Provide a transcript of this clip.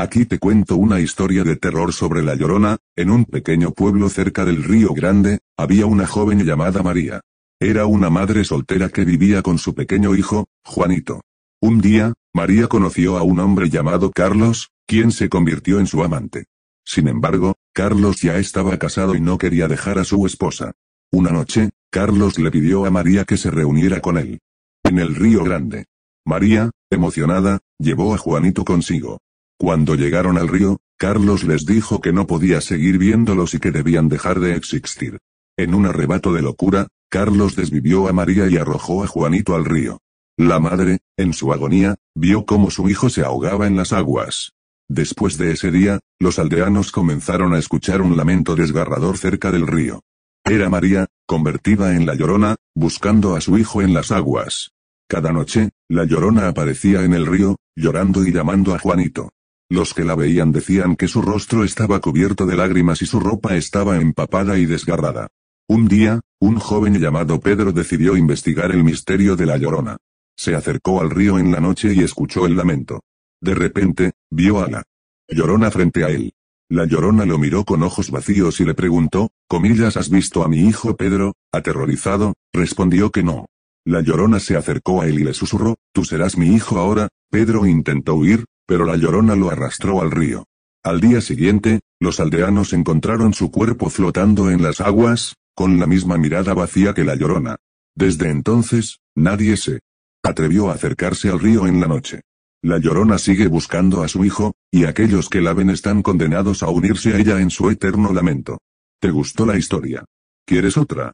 Aquí te cuento una historia de terror sobre La Llorona, en un pequeño pueblo cerca del Río Grande, había una joven llamada María. Era una madre soltera que vivía con su pequeño hijo, Juanito. Un día, María conoció a un hombre llamado Carlos, quien se convirtió en su amante. Sin embargo, Carlos ya estaba casado y no quería dejar a su esposa. Una noche, Carlos le pidió a María que se reuniera con él. En el Río Grande. María, emocionada, llevó a Juanito consigo. Cuando llegaron al río, Carlos les dijo que no podía seguir viéndolos y que debían dejar de existir. En un arrebato de locura, Carlos desvivió a María y arrojó a Juanito al río. La madre, en su agonía, vio cómo su hijo se ahogaba en las aguas. Después de ese día, los aldeanos comenzaron a escuchar un lamento desgarrador cerca del río. Era María, convertida en la llorona, buscando a su hijo en las aguas. Cada noche, la llorona aparecía en el río, llorando y llamando a Juanito. Los que la veían decían que su rostro estaba cubierto de lágrimas y su ropa estaba empapada y desgarrada. Un día, un joven llamado Pedro decidió investigar el misterio de la llorona. Se acercó al río en la noche y escuchó el lamento. De repente, vio a la llorona frente a él. La llorona lo miró con ojos vacíos y le preguntó, comillas, ¿has visto a mi hijo Pedro? Aterrorizado, respondió que no. La llorona se acercó a él y le susurró, tú serás mi hijo ahora, Pedro intentó huir, pero la llorona lo arrastró al río. Al día siguiente, los aldeanos encontraron su cuerpo flotando en las aguas, con la misma mirada vacía que la llorona. Desde entonces, nadie se atrevió a acercarse al río en la noche. La llorona sigue buscando a su hijo, y aquellos que la ven están condenados a unirse a ella en su eterno lamento. ¿Te gustó la historia? ¿Quieres otra?